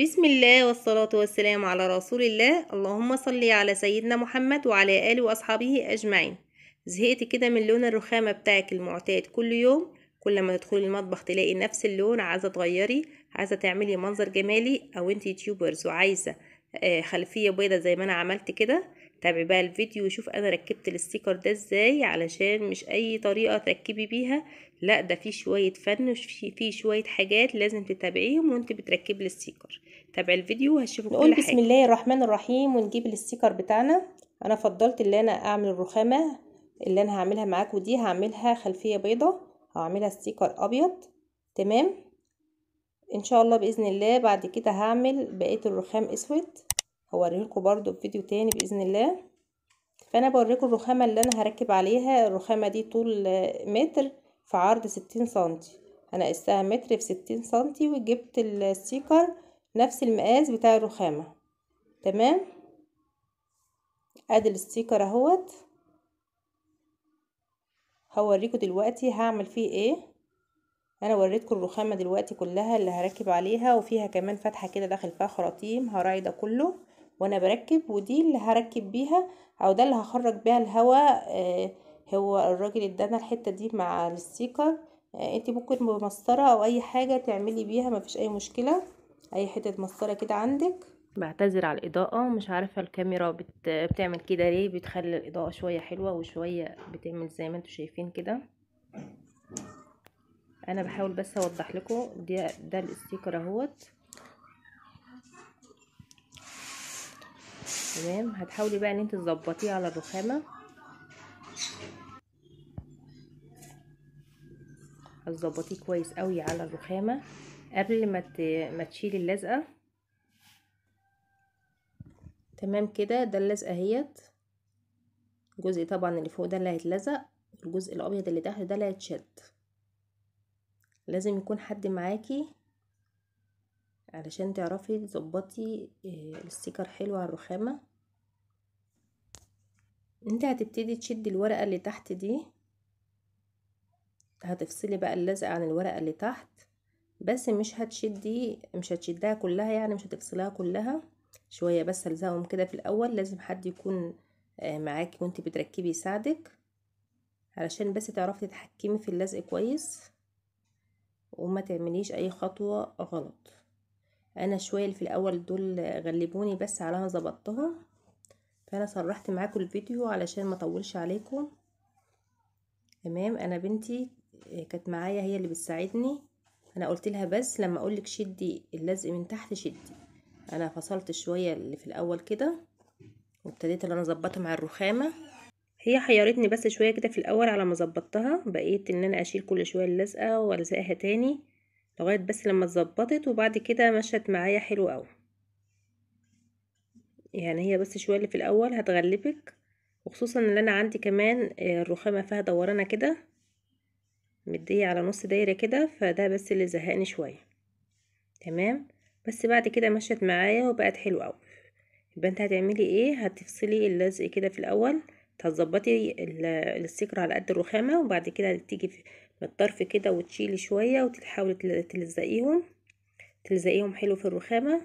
بسم الله والصلاة والسلام على رسول الله اللهم صلي على سيدنا محمد وعلى آله وأصحابه أجمعين زهقت كده من لون الرخامة بتاعك المعتاد كل يوم كل ما تدخلي المطبخ تلاقي نفس اللون عايزة تغيري عايزة تعملي منظر جمالي أو انت يوتيوبرز وعايزة آه، خلفية بيضة زي ما أنا عملت كده تابعي بقى الفيديو وشوف انا ركبت الاستيكر ده ازاي علشان مش اي طريقه تركبي بيها لا ده في شويه فن وفي شويه حاجات لازم تتابعيهم وانت بتركبي الاستيكر تابع الفيديو وهشوفك كل حاجه نقول بسم الله الرحمن الرحيم ونجيب الاستيكر بتاعنا انا فضلت ان انا اعمل الرخامه اللي انا هعملها معاكم دي هعملها خلفيه بيضه هعملها ستيكر ابيض تمام ان شاء الله باذن الله بعد كده هعمل بقيه الرخام اسود لكم برضو في فيديو تاني باذن الله فانا بوريكم الرخامه اللي انا هركب عليها الرخامه دي طول آه، متر في عرض ستين سنتي انا قستها متر في ستين سنتي وجبت الستيكر نفس المقاس بتاع الرخامه تمام ادي الستيكر اهوت هوريكم دلوقتي هعمل فيه ايه انا وريتكم الرخامه دلوقتي كلها اللي هركب عليها وفيها كمان فتحه كده داخل فيها خراطيم هراعي ده كله وانا بركب ودي اللي هركب بيها او ده اللي هخرج بيها الهواء آه، هو الراجل ادانا الحته دي مع الستيكر آه، انت ممكن بمسطره او اي حاجه تعملي بيها مفيش اي مشكله اي حته مسطره كده عندك بعتذر على الإضاءة مش عارفة الكاميرا بت... بتعمل كده ليه بتخلي الإضاءة شوية حلوة وشوية بتعمل زي ما انتوا شايفين كده انا بحاول بس اوضح لكم ده ده الاستيكر اهوت تمام هتحاولي بقى ان انت تظبطيه على الرخامه هتظبطيه كويس قوي على الرخامه قبل ما ما تشيلي اللزقه تمام كده ده اللزقه اهيت الجزء طبعا اللي فوق ده اللي هيتلزق الجزء الابيض اللي تحت ده اللي هيتشد لازم يكون حد معاكي علشان تعرفي تظبطي آه، الستيكر حلو على الرخامة انت هتبتدي تشدي الورقة اللي تحت دي هتفصلي بقى اللزق عن الورقة اللي تحت بس مش هتشدي مش هتشدها كلها يعني مش هتفصلها كلها شوية بس هلزقهم كده في الأول لازم حد يكون آه، معاكي وانت بتركبي يساعدك علشان بس تعرفي تتحكمي في اللزق كويس وما تعمليش اي خطوة غلط انا شوية اللي في الاول دول غلبوني بس على ما ظبطتهم فانا صرحت معاكم الفيديو علشان ما اطولش عليكم تمام انا بنتي آه، كانت معايا هي اللي بتساعدني انا قلت لها بس لما اقولك شدي اللزق من تحت شدي انا فصلت شوية اللي في الاول كده وابتديت ان انا اظبطه مع الرخامة هي حيرتني بس شوية كده في الاول على ما ظبطتها بقيت ان انا اشيل كل شوية اللزقة والزقها تاني لغاية بس لما اتظبطت وبعد كده مشت معايا حلو قوي يعني هي بس شوية اللي في الأول هتغلبك وخصوصا ان انا عندي كمان آه، الرخامة فيها دورانة كده مدية على نص دايرة كده فده بس اللي زهقني شوية تمام بس بعد كده مشت معايا وبقت حلوة قوي يبقى انت هتعملي ايه هتفصلي اللزق كده في الاول هتظبطي السكر على قد الرخامة وبعد كده هتيجي من الطرف كده وتشيلي شوية وتحاولي تلزقيهم تلزقيهم حلو في الرخامة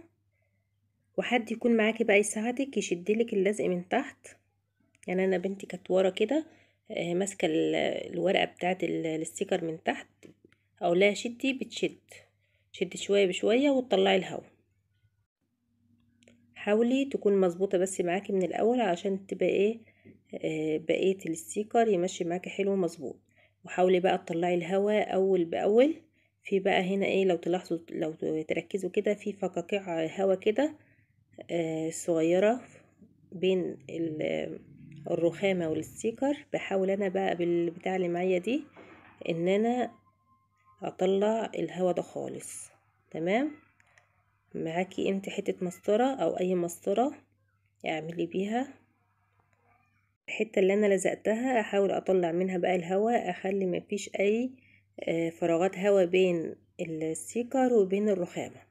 وحد يكون معاكي بقى يساعدك يشدلك اللزق من تحت يعني انا بنتي كانت ورا كده آه، ماسكه الورقه بتاعه الاستيكر من تحت او لا شدي بتشد شدي شويه بشويه وتطلعي الهوا حاولي تكون مظبوطه بس معاكي من الاول عشان تبقى ايه آه، بقيه الاستيكر يمشي معاكي حلو مظبوط وحاولي بقى تطلعي الهواء اول باول في بقى هنا ايه لو تلاحظوا لو تركزوا كده في فقاقيع هوا كده آه، صغيره بين الرخامه والستيكر بحاول انا بقى بالبتاع اللي معايا دي ان انا اطلع الهوا ده خالص تمام معاكي انت حته مسطره او اي مسطره اعملي بيها الحتة اللي انا لزقتها احاول اطلع منها بقى الهواء اخلي مفيش اي آه، فراغات هواء بين السيكر وبين الرخامة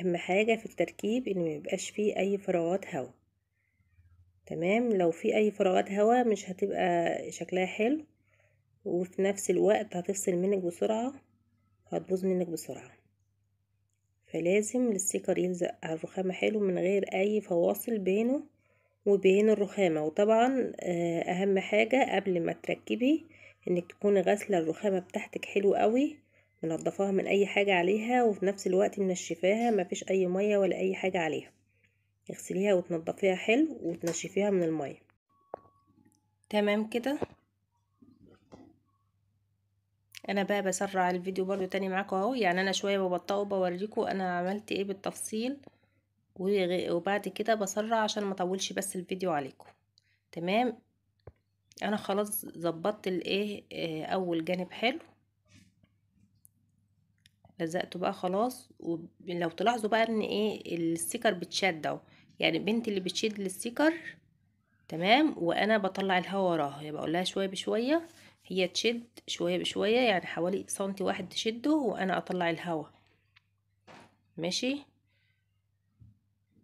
اهم حاجة في التركيب ان ميبقاش فيه اي فراغات هواء تمام لو في اي فراغات هواء مش هتبقى شكلها حلو وفي نفس الوقت هتفصل منك بسرعة وهتبوظ منك بسرعة فلازم السيكر يلزق على الرخامة حلو من غير اي فواصل بينه وبين الرخامة وطبعا آه، اهم حاجة قبل ما تركبي انك تكوني غاسلة الرخامة بتاعتك حلو قوي منضفاها من اي حاجة عليها وفي نفس الوقت منشفاها مفيش اي مية ولا اي حاجة عليها اغسليها وتنضفيها حلو وتنشفيها من المية تمام كده انا بقى بسرع الفيديو برضو تاني معاكم اهو يعني انا شويه ببطئه وبوريكم انا عملت ايه بالتفصيل وبعد كده بسرع عشان ما اطولش بس الفيديو عليكم تمام انا خلاص ظبطت الايه آه، اول جانب حلو لزقته بقى خلاص ولو تلاحظوا بقى ان ايه السيكر بتشد اهو يعني البنت اللي بتشد الستيكر تمام وانا بطلع الهوا وراها يبقى يعني اقول لها شويه بشويه هي تشد شويه بشويه يعني حوالي سنتي واحد تشده وانا اطلع الهوا ماشي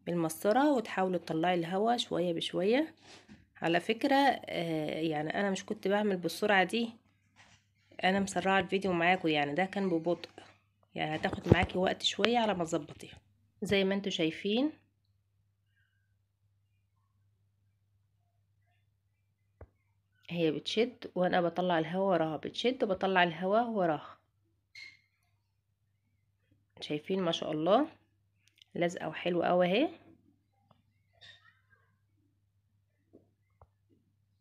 بالمسطرة وتحاولي تطلعي الهواء شوية بشوية على فكرة آه يعني أنا مش كنت بعمل بالسرعة دي أنا مسرعة الفيديو معاكم يعني ده كان ببطء يعني هتاخد معاكي وقت شوية على ما تظبطيها زي ما انتوا شايفين هي بتشد وانا بطلع الهواء وراها بتشد وبطلع الهواء وراها شايفين ما شاء الله لازقه وحلوه قوي اهي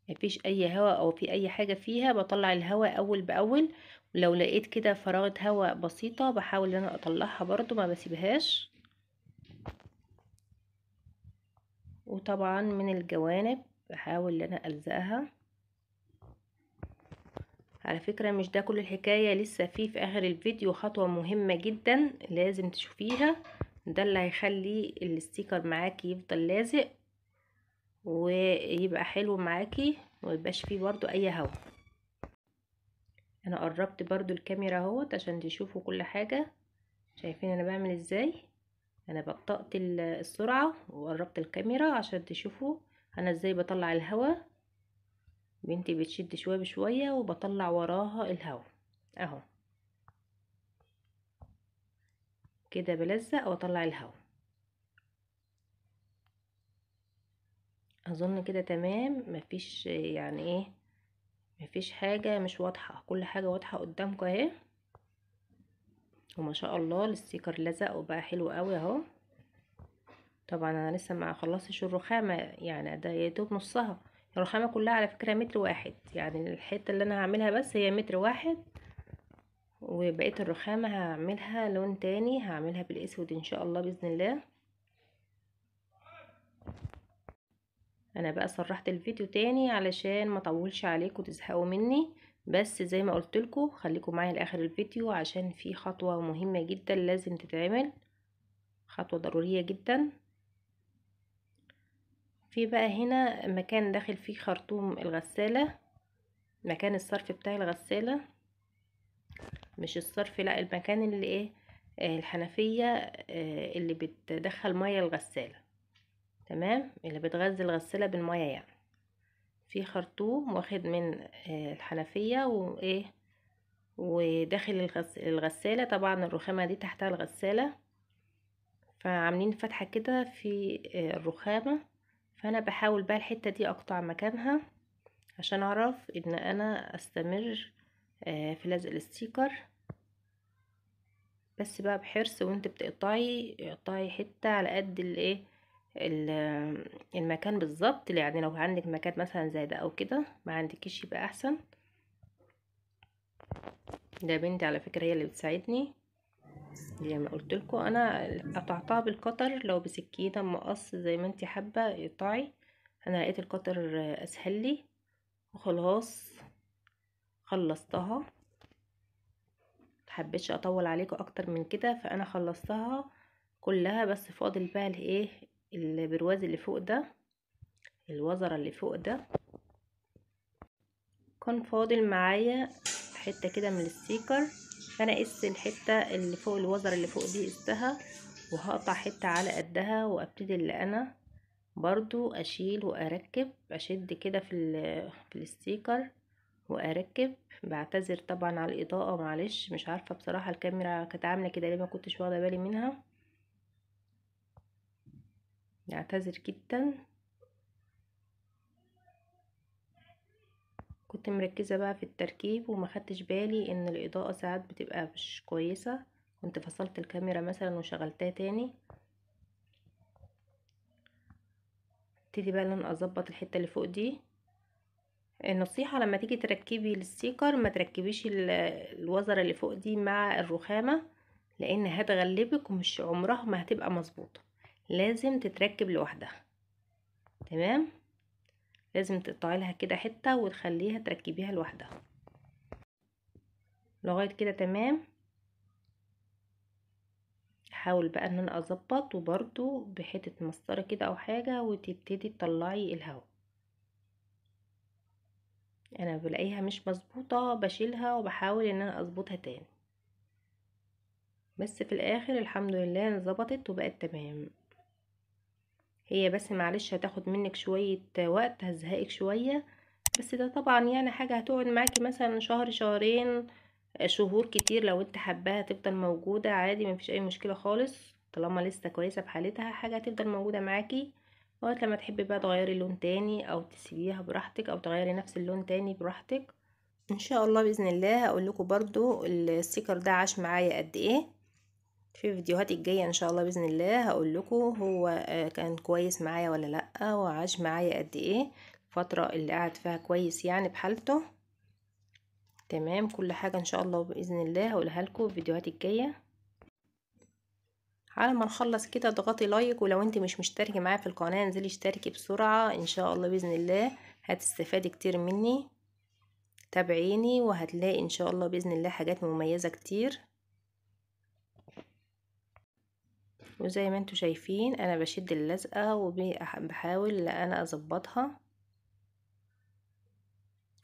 مفيش اي هواء او في اي حاجه فيها بطلع الهواء اول باول ولو لقيت كده فراغه هواء بسيطه بحاول ان انا اطلعها برده ما بسيبهاش وطبعا من الجوانب بحاول ان انا الزقها على فكرة مش ده كل الحكاية لسه في في اخر الفيديو خطوة مهمة جدا لازم تشوفيها ده اللي هيخلي الستيكر معاكي يفضل لازق ويبقى حلو معاكي وميبقاش فيه برضو اي هوا انا قربت برضو الكاميرا اهوت عشان تشوفوا كل حاجة شايفين انا بعمل ازاي انا بطأت السرعة وقربت الكاميرا عشان تشوفوا انا ازاي بطلع الهوا بنتي بتشد شوية بشوية وبطلع وراها الهوا اهو كده بلزق واطلع الهوا اظن كده تمام مفيش يعني ايه مفيش حاجة مش واضحة كل حاجة واضحة قدامكم اهي وما شاء الله الستيكر لزق وبقى حلو قوي اهو طبعا انا لسه ما خلصتش الرخامة يعني ده يا دوب نصها الرخامة كلها على فكرة متر واحد يعني الحتة اللي انا هعملها بس هي متر واحد وبقية الرخامة هعملها لون تاني هعملها بالاسود ان شاء الله بإذن الله انا بقى صرحت الفيديو تاني علشان ما اطولش عليكم تزهقوا مني بس زي ما قلت لكم خليكم معايا لاخر الفيديو عشان في خطوه مهمه جدا لازم تتعمل خطوه ضروريه جدا في بقى هنا مكان داخل فيه خرطوم الغساله مكان الصرف بتاع الغساله مش الصرف لا المكان اللي ايه آه، الحنفية آه، اللي بتدخل مية الغسالة تمام اللي بتغذي الغسالة بالمية يعني في خرطوم واخد من آه، الحنفية وايه وداخل الغسالة طبعا الرخامة دي تحتها الغسالة فعاملين فتحة كده في الرخامة فانا بحاول بقى الحتة دي اقطع مكانها عشان اعرف ان انا استمر في لزق الستيكر بس بقى بحرص وانت بتقطعي اقطعي حتة على قد الايه المكان بالظبط يعني لو عندك مكان مثلا زي ده او كده ما عندكيش يبقى احسن ده بنتي على فكرة هي اللي بتساعدني زي ما قلت لكم انا قطعتها بالقطر لو بسكينه مقص زي ما انت حابه اقطعي انا لقيت القطر اسهل لي وخلاص خلصتها حبيتش اطول عليكم اكتر من كده فانا خلصتها كلها بس فاضل بقى الايه البرواز اللي فوق ده الوزره اللي فوق ده كان فاضل معايا حته كده من الستيكر فانا قست الحته اللي فوق الوزره اللي فوق دي قستها وهقطع حته على قدها وابتدي اللي انا برضو اشيل واركب اشد كده في, في الستيكر واركب بعتذر طبعا على الاضاءه معلش مش عارفه بصراحه الكاميرا كانت عامله كده ليه ما كنتش واخده بالي منها اعتذر جدا كنت مركزه بقى في التركيب وما خدتش بالي ان الاضاءه ساعات بتبقى مش كويسه كنت فصلت الكاميرا مثلا وشغلتها تاني ابتدي بقى ان انا اظبط الحته اللي فوق دي نصيحة لما تيجي تركبي الستيكر ما تركبيش الوزرة اللي فوق دي مع الرخامة لان هتغلبك ومش عمرها ما هتبقى مظبوطة لازم تتركب لوحدها تمام لازم تقطعي لها كده حتة وتخليها تركبيها لوحدها لغاية كده تمام حاول بقى ان انا اظبط وبرده بحتة مسطرة كده او حاجة وتبتدي تطلعي الهواء انا بلاقيها مش مظبوطه بشيلها وبحاول ان انا اظبطها تاني بس في الاخر الحمد لله ظبطت وبقت تمام هي بس معلش هتاخد منك شويه وقت هزهقك شويه بس ده طبعا يعني حاجه هتقعد معاكي مثلا شهر شهرين آه، شهور كتير لو انت حباها تفضل موجوده عادي مفيش اي مشكله خالص طالما لسه كويسه بحالتها حاجه هتفضل موجوده معاكي لغايه لما تحبي بقى تغيري لون تاني او تسيبيها براحتك او تغيري نفس اللون تاني براحتك ان شاء الله باذن الله هقول لكم برده الستيكر ده عاش معايا قد ايه في فيديوهاتي الجايه ان شاء الله باذن الله هقول لكم هو آه، كان كويس معايا ولا لا وعاش معايا قد ايه الفتره اللي قعد فيها كويس يعني بحالته تمام كل حاجه ان شاء الله باذن الله هقولها لكم الفيديوهات الجايه على ما نخلص كده اضغطي لايك ولو انت مش مشتركه معايا في القناه انزلي اشتركي بسرعه ان شاء الله باذن الله هتستفادي كتير مني تابعيني وهتلاقي ان شاء الله باذن الله حاجات مميزه كتير وزي ما انتوا شايفين انا بشد اللزقه وبحاول ان انا اظبطها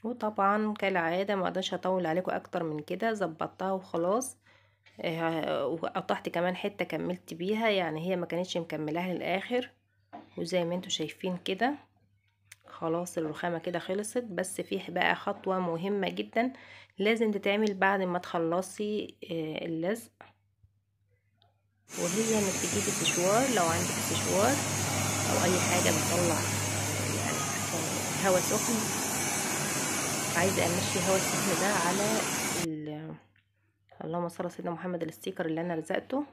وطبعا كالعاده ما اقدرش اطول عليكم اكتر من كده ظبطتها وخلاص آه، وقطعت كمان حتة كملت بيها يعني هي ما كانتش مكملها للاخر وزي ما انتوا شايفين كده خلاص الرخامة كده خلصت بس فيه بقى خطوة مهمة جدا لازم تتعمل بعد ما تخلصي آه، اللزق وهي انك تجيبي سشوار لو عندك سشوار او اي حاجة بتطلع يعني هوا سخن عايزة امشي هوا السخن ده على اللهم صل على سيدنا محمد الاستيكر اللي انا لزقته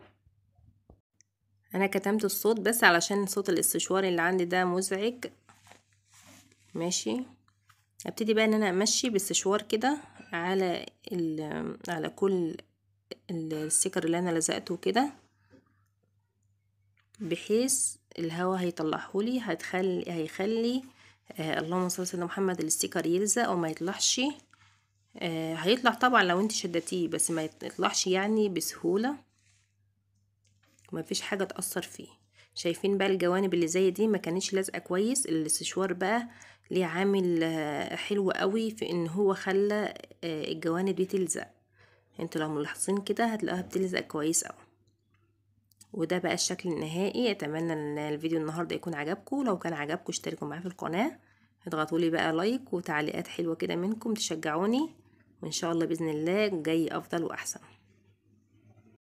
انا كتمت الصوت بس علشان صوت الاستشوار اللي عندي ده مزعج ماشي ابتدي بقى ان انا امشي باستشوار كده على على كل الستيكر اللي انا لزقته كده بحيث الهواء لي هتخلي هيخلي آه، اللهم صل على سيدنا محمد الاستيكر يلزق وما يطلعش آه هيطلع طبعا لو انت شدتيه بس ما يطلعش يعني بسهولة وما فيش حاجة تأثر فيه شايفين بقى الجوانب اللي زي دي ما كانتش لازقة كويس السشوار بقى ليه عامل آه، حلو قوي في ان هو خلى آه، الجوانب دي تلزق انتوا لو ملاحظين كده هتلاقوها بتلزق كويس قوي وده بقى الشكل النهائي اتمنى ان الفيديو النهارده يكون عجبكم لو كان عجبكم اشتركوا معايا في القناه اضغطوا لي بقى لايك وتعليقات حلوه كده منكم تشجعوني وإن شاء الله بإذن الله جاي أفضل وأحسن